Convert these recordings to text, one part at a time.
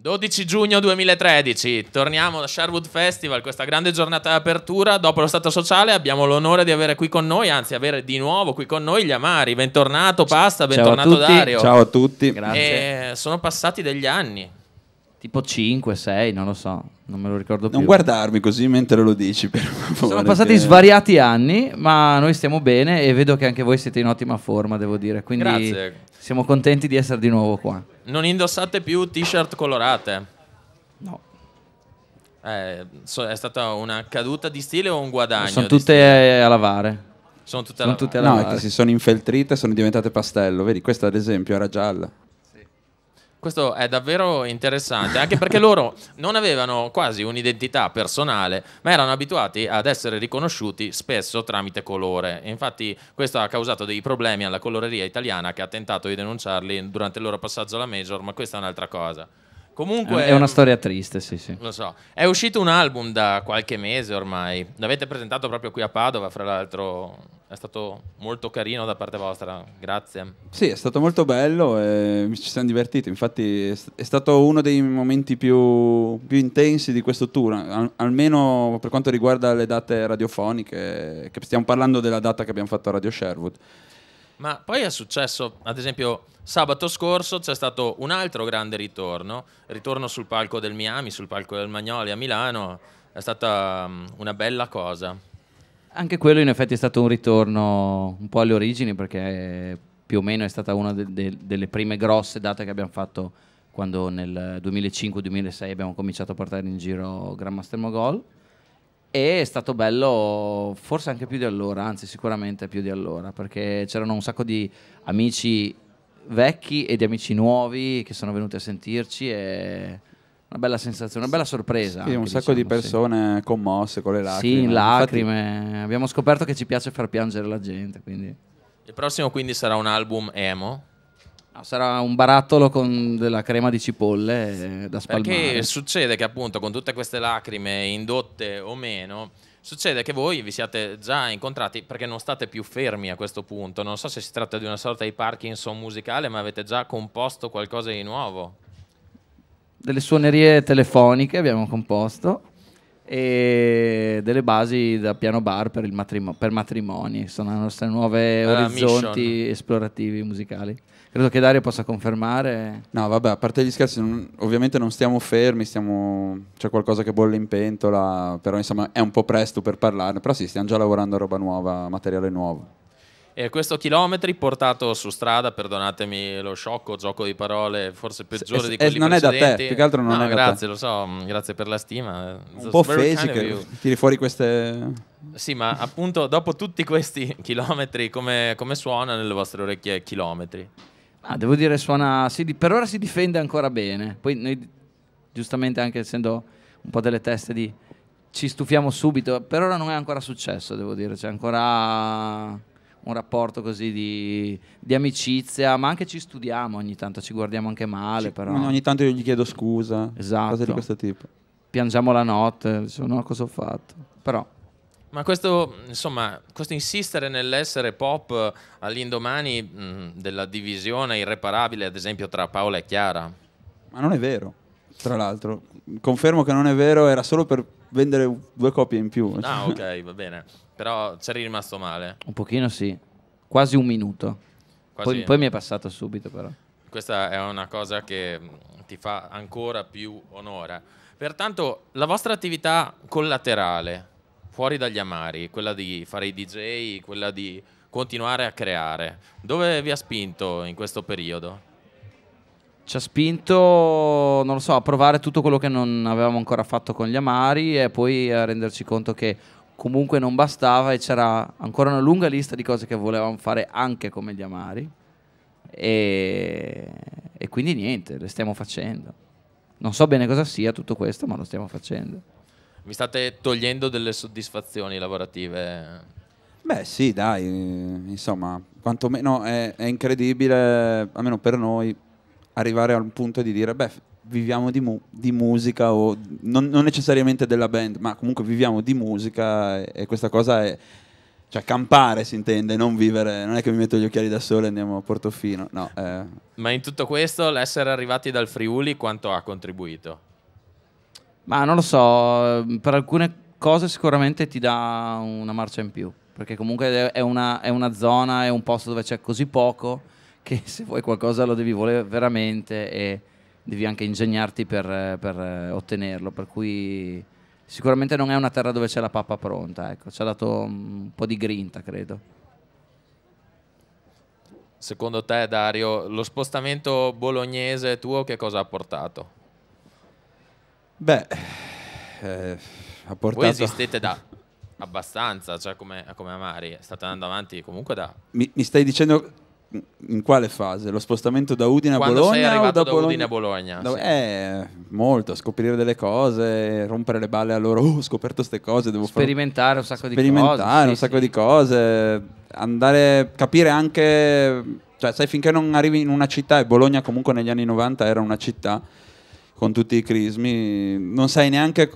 12 giugno 2013, torniamo al Sherwood Festival, questa grande giornata di apertura. Dopo lo Stato sociale abbiamo l'onore di avere qui con noi, anzi avere di nuovo qui con noi gli Amari. Bentornato Pasta, bentornato Ciao Dario. Ciao a tutti, eh, grazie. E sono passati degli anni, tipo 5, 6, non lo so, non me lo ricordo più. Non guardarmi così mentre lo dici, per Sono passati che... svariati anni, ma noi stiamo bene e vedo che anche voi siete in ottima forma, devo dire. Quindi Grazie. siamo contenti di essere di nuovo qua. Non indossate più t-shirt colorate? No. Eh, so, è stata una caduta di stile o un guadagno? Sono tutte a lavare. Sono tutte sono tutte a No, è che si sono infeltrite e sono diventate pastello. Vedi, questa ad esempio era gialla. Questo è davvero interessante, anche perché loro non avevano quasi un'identità personale, ma erano abituati ad essere riconosciuti spesso tramite colore. Infatti questo ha causato dei problemi alla coloreria italiana che ha tentato di denunciarli durante il loro passaggio alla Major, ma questa è un'altra cosa. Comunque, è una storia triste, sì, sì. Lo so. È uscito un album da qualche mese ormai. L'avete presentato proprio qui a Padova, fra l'altro, è stato molto carino da parte vostra, grazie. Sì, è stato molto bello e ci siamo divertiti, infatti è stato uno dei momenti più, più intensi di questo tour, al, almeno per quanto riguarda le date radiofoniche, stiamo parlando della data che abbiamo fatto a Radio Sherwood. Ma poi è successo, ad esempio, sabato scorso c'è stato un altro grande ritorno, ritorno sul palco del Miami, sul palco del Magnoli a Milano, è stata mm, una bella cosa anche quello in effetti è stato un ritorno un po' alle origini perché più o meno è stata una de de delle prime grosse date che abbiamo fatto quando nel 2005-2006 abbiamo cominciato a portare in giro Grandmaster Mogol e è stato bello forse anche più di allora, anzi sicuramente più di allora perché c'erano un sacco di amici vecchi e di amici nuovi che sono venuti a sentirci e una bella sensazione, una bella sorpresa. Sì, anche, un sacco diciamo, di persone sì. commosse con le lacrime. Sì, in lacrime. Infatti... Abbiamo scoperto che ci piace far piangere la gente. Quindi. Il prossimo quindi sarà un album emo. sarà un barattolo con della crema di cipolle eh, da spalmare. Perché succede che appunto con tutte queste lacrime indotte o meno, succede che voi vi siate già incontrati perché non state più fermi a questo punto. Non so se si tratta di una sorta di Parkinson musicale, ma avete già composto qualcosa di nuovo delle suonerie telefoniche abbiamo composto e delle basi da piano bar per, matrimo per matrimoni, sono i nostri nuovi uh, ah, orizzonti mission. esplorativi musicali. Credo che Dario possa confermare. No, vabbè, a parte gli scherzi, non, ovviamente non stiamo fermi, stiamo, c'è qualcosa che bolle in pentola, però insomma è un po' presto per parlarne, però sì, stiamo già lavorando a roba nuova, materiale nuovo. E questo chilometri portato su strada, perdonatemi lo sciocco gioco di parole, forse peggiore S- di quelli non precedenti. Non è da te, più che altro non no, è grazie, te. Grazie, lo so, mm, grazie per la stima. Un Just po' fesi che tiri fuori queste... Sì, ma appunto dopo tutti questi chilometri, come, come suona nelle vostre orecchie chilometri? Ah, devo dire, suona... Si, per ora si difende ancora bene. Poi noi, giustamente, anche essendo un po' delle teste di... Ci stufiamo subito, per ora non è ancora successo, devo dire, c'è ancora un rapporto così di, di, amicizia, ma anche ci studiamo ogni tanto, ci guardiamo anche male. Ci, però. Ogni tanto io gli chiedo scusa, esatto. cose di questo tipo. Piangiamo la notte, dicevo no, cosa ho fatto? Però ma questo, insomma, questo, insistere nell'essere pop eh, all'indomani mh, della divisione irreparabile, ad esempio, tra Paola e Chiara. Ma non è vero, tra l'altro. Confermo che non è vero, era solo per vendere due copie in più. Ah, ok, va bene. Però c'eri rimasto male. Un pochino sì, quasi un minuto. Quasi. Poi, poi mi è passato subito però. Questa è una cosa che mm, ti fa ancora più onore. Pertanto la vostra attività collaterale, fuori dagli amari, quella di fare i DJ, quella di continuare a creare, dove vi ha spinto in questo periodo? Ci ha spinto, non lo so, a provare tutto quello che non avevamo ancora fatto con gli amari e poi a renderci conto che comunque non bastava e c'era ancora una lunga lista di cose che volevamo fare anche come gli amari e, e quindi niente, le stiamo facendo. Non so bene cosa sia tutto questo, ma lo stiamo facendo. Mi state togliendo delle soddisfazioni lavorative? Beh sì, dai, eh, insomma, quantomeno è, è incredibile, almeno per noi, arrivare a un punto di dire, beh, viviamo di, mu- di musica, o non, non, necessariamente della band, ma comunque viviamo di musica e, e, questa cosa è... Cioè, campare si intende, non vivere. Non è che mi metto gli occhiali da sole e andiamo a Portofino, no. Eh. Ma in tutto questo, l'essere arrivati dal Friuli quanto ha contribuito? Ma non lo so, per alcune cose sicuramente ti dà una marcia in più, perché comunque è una, è una zona, è un posto dove c'è così poco che se vuoi qualcosa lo devi volere veramente e devi anche ingegnarti per, eh, per eh, ottenerlo, per cui sicuramente non è una terra dove c'è la pappa pronta, ecco. ci ha dato un po' di grinta credo. Secondo te Dario, lo spostamento bolognese tuo che cosa ha portato? Beh, eh, ha portato... Voi esistete da abbastanza, cioè come, come Amari, state andando avanti comunque da... Mi, mi stai dicendo in quale fase? Lo spostamento da Udine a Bologna? Quando sei arrivato da, da Bologna? Udine a Bologna? Da, sì. Eh, molto, scoprire delle cose, rompere le balle a loro, oh, ho scoperto queste cose, devo sperimentare far... un sacco di cose. Sperimentare sì, un sacco sì. di cose, andare, a capire anche, cioè sai finché non arrivi in una città, e Bologna comunque negli anni 90 era una città con tutti i crismi, non sai neanche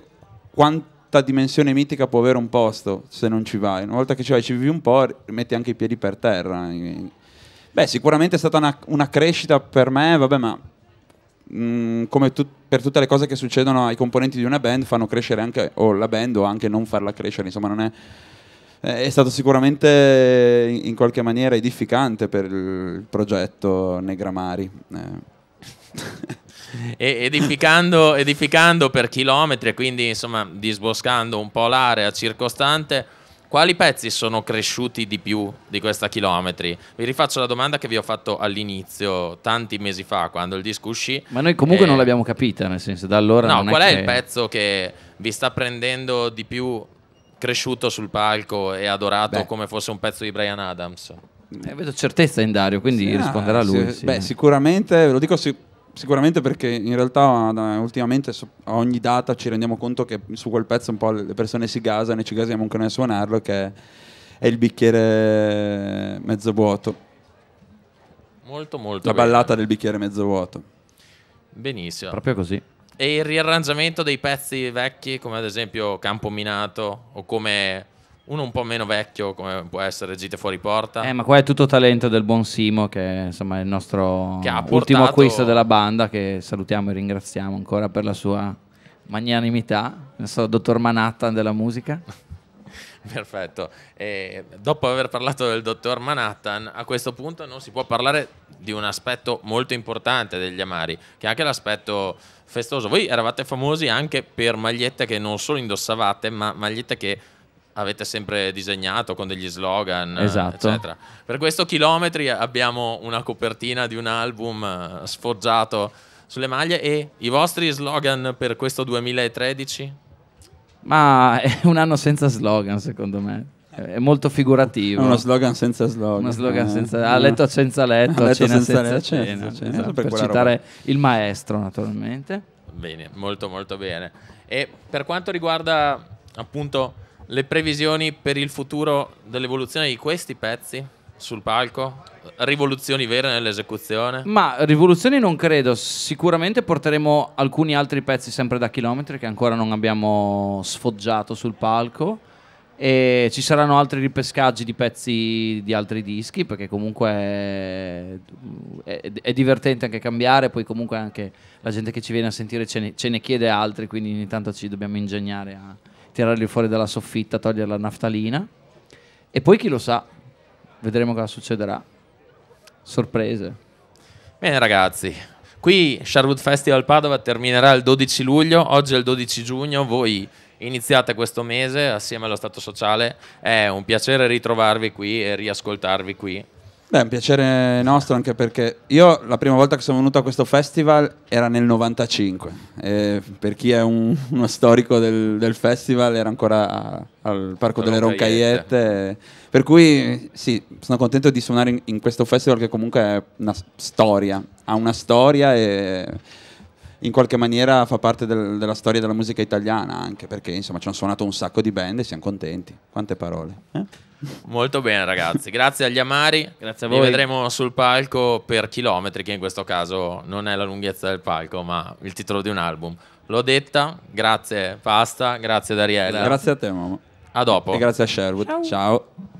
quanto dimensione mitica può avere un posto se non ci vai. Una volta che ci vai, ci vivi un po', metti anche i piedi per terra. Beh, sicuramente è stata una, una crescita per me, vabbè, ma mh, mm, come tu, per tutte le cose che succedono ai componenti di una band, fanno crescere anche o la band o anche non farla crescere, insomma, non è è stato sicuramente in qualche maniera edificante per il progetto Negramari. Eh. edificando, edificando per chilometri, quindi insomma disboscando un po' l'area circostante quali pezzi sono cresciuti di più di questa chilometri? Vi rifaccio la domanda che vi ho fatto all'inizio, tanti mesi fa, quando il disco uscì. Ma noi comunque e... non l'abbiamo capita, nel senso, da allora... No, qual è, che... il pezzo che vi sta prendendo di più cresciuto sul palco e adorato Beh. come fosse un pezzo di Brian Adams? Eh, vedo certezza in Dario, quindi sì, ah, risponderà lui. Sì. Sì. Beh, sicuramente, ve lo dico, sic- Sicuramente perché in realtà eh, ultimamente a ogni data ci rendiamo conto che su quel pezzo un po' le persone si gasano e ci gasiamo anche noi a suonarlo che è il bicchiere mezzo vuoto. Molto molto. La ballata bene. del bicchiere mezzo vuoto. Benissimo. Proprio così. E il riarrangiamento dei pezzi vecchi come ad esempio Campo Minato o come uno un po' meno vecchio come può essere Gite fuori porta. Eh, ma qua è tutto talento del buon Simo che insomma è il nostro portato... ultimo acquisto della banda che salutiamo e ringraziamo ancora per la sua magnanimità, il nostro dottor Manhattan della musica. Perfetto. E dopo aver parlato del dottor Manhattan, a questo punto non si può parlare di un aspetto molto importante degli Amari, che è anche l'aspetto festoso. Voi eravate famosi anche per magliette che non solo indossavate, ma magliette che avete sempre disegnato con degli slogan, eh, esatto. eccetera. Per questo chilometri abbiamo una copertina di un album eh, sfoggiato sulle maglie e i vostri slogan per questo 2013? Ma è un anno senza slogan, secondo me. È molto figurativo. Uno slogan senza slogan. Uno slogan eh. senza... Eh. A letto senza letto, a letto cena senza, senza cena. cena, cena, cena per, per citare roba. il maestro, naturalmente. Bene, molto molto bene. E per quanto riguarda appunto le previsioni per il futuro dell'evoluzione di questi pezzi sul palco? Rivoluzioni vere nell'esecuzione? Ma rivoluzioni non credo, sicuramente porteremo alcuni altri pezzi sempre da chilometri che ancora non abbiamo sfoggiato sul palco e ci saranno altri ripescaggi di pezzi di altri dischi perché comunque è, è, è divertente anche cambiare poi comunque anche la gente che ci viene a sentire ce ne, ce ne chiede altri quindi ogni tanto ci dobbiamo ingegnare a, tirarli fuori dalla soffitta, togliere la naftalina. E poi chi lo sa, vedremo cosa succederà. Sorprese. Bene ragazzi, qui Sherwood Festival Padova terminerà il 12 luglio, oggi è il 12 giugno, voi iniziate questo mese assieme allo Stato Sociale, è un piacere ritrovarvi qui e riascoltarvi qui Beh, è un piacere nostro anche perché io la prima volta che sono venuto a questo festival era nel 95. E per chi è un, uno storico del, del, festival era ancora a, al Parco delle Roncagliette. Per cui sì, sono contento di suonare in, in, questo festival che comunque è una storia, ha una storia e in qualche maniera fa parte del, della storia della musica italiana anche perché insomma ci hanno suonato un sacco di band e siamo contenti. Quante parole. Eh? Molto bene, ragazzi. Grazie agli amari. Grazie a voi. Li vedremo sul palco per chilometri, che in questo caso non è la lunghezza del palco, ma il titolo di un album. L'ho detta. Grazie, Pasta. Grazie, Dariella. Grazie a te, mamma. A dopo. E grazie a Sherwood. Ciao. Ciao.